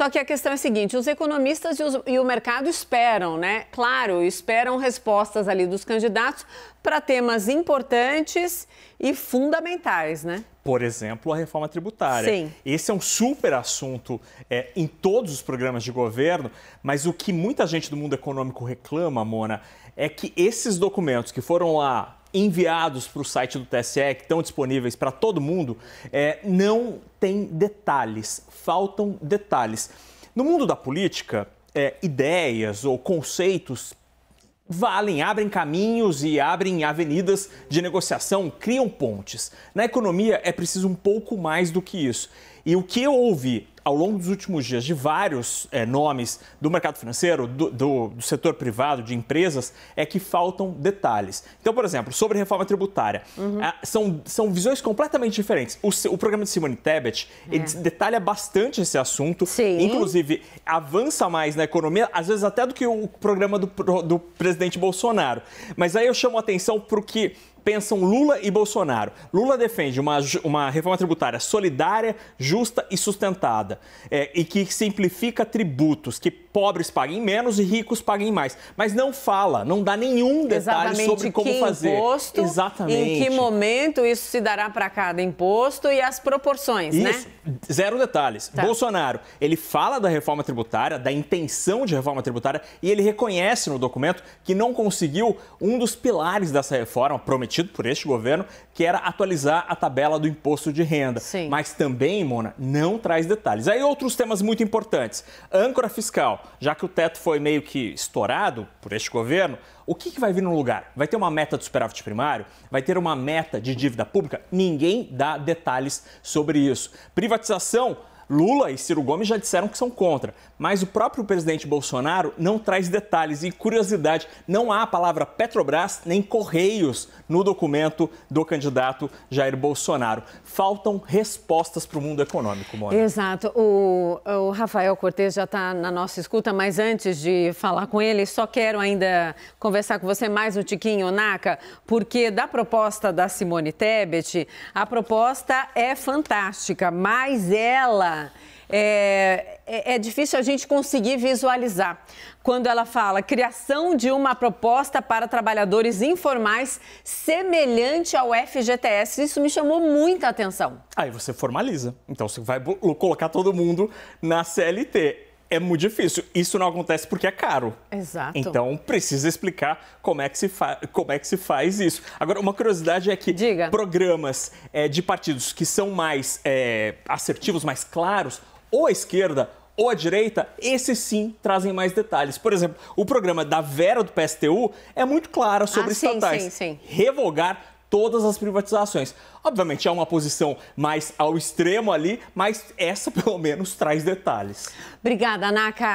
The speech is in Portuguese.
Só que a questão é a seguinte: os economistas e, os, e o mercado esperam, né? Claro, esperam respostas ali dos candidatos para temas importantes e fundamentais, né? Por exemplo, a reforma tributária. Sim. Esse é um super assunto é, em todos os programas de governo, mas o que muita gente do mundo econômico reclama, Mona, é que esses documentos que foram lá enviados para o site do TSE, que estão disponíveis para todo mundo, é, não tem detalhes, faltam detalhes. No mundo da política, é, ideias ou conceitos valem, abrem caminhos e abrem avenidas de negociação, criam pontes. Na economia é preciso um pouco mais do que isso. E o que eu ouvi ao longo dos últimos dias de vários é, nomes do mercado financeiro, do, do, do, setor privado, de empresas, é que faltam detalhes. Então, por exemplo, sobre reforma tributária, uhum. a, ah, são, são visões completamente diferentes. O, o programa de Simone Tebet é. detalha bastante esse assunto, Sim. inclusive avança mais na economia, às vezes até do que o programa do, do presidente Bolsonaro. Mas aí eu chamo a atenção para o que pensam Lula e Bolsonaro. Lula defende uma, uma reforma tributária solidária, justa e sustentada, é, e que simplifica tributos, que pobres paguem menos e ricos paguem mais. Mas não fala, não dá nenhum detalhe Exatamente sobre como fazer. Imposto, Exatamente. Em que momento isso se dará para cada imposto e as proporções, né? isso, né? Zero detalhes. Tá. Bolsonaro, ele fala da reforma tributária, da intenção de reforma tributária e ele reconhece no documento que não conseguiu um dos pilares dessa reforma prometido por este governo, que era atualizar a tabela do imposto de renda. Sim. Mas também, Mona, não traz detalhes. Aí outros temas muito importantes. Âncora fiscal já que o teto foi meio que estourado por este governo, o que, que vai vir no lugar? Vai ter uma meta do superávit primário? Vai ter uma meta de dívida pública? Ninguém dá detalhes sobre isso. Privatização Lula e Ciro Gomes já disseram que são contra, mas o próprio presidente Bolsonaro não traz detalhes. E curiosidade, não há a palavra Petrobras nem Correios no documento do candidato Jair Bolsonaro. Faltam respostas para o mundo econômico, Mônica. Exato. O, o Rafael Cortes já está na nossa escuta, mas antes de falar com ele, só quero ainda conversar com você mais um tiquinho, Naka, porque da proposta da Simone Tebet, a proposta é fantástica, mas ela é, é, é, difícil a gente conseguir visualizar. Quando ela fala criação de uma proposta para trabalhadores informais semelhante ao FGTS, isso me chamou muita atenção. Aí você formaliza. Então você vai colocar todo mundo na CLT é muito difícil. Isso não acontece porque é caro. Exato. Então precisa explicar como é que se, fa... como é que se faz isso. Agora, uma curiosidade é que Diga. programas é, de partidos que são mais é, assertivos, mais claros, ou a esquerda ou a direita, esses sim trazem mais detalhes. Por exemplo, o programa da Vera do PSTU é muito claro sobre ah, sim, estatais. Sim, sim. Revogar todas as privatizações. Obviamente é uma posição mais ao extremo ali, mas essa pelo menos traz detalhes. Obrigada, Naka.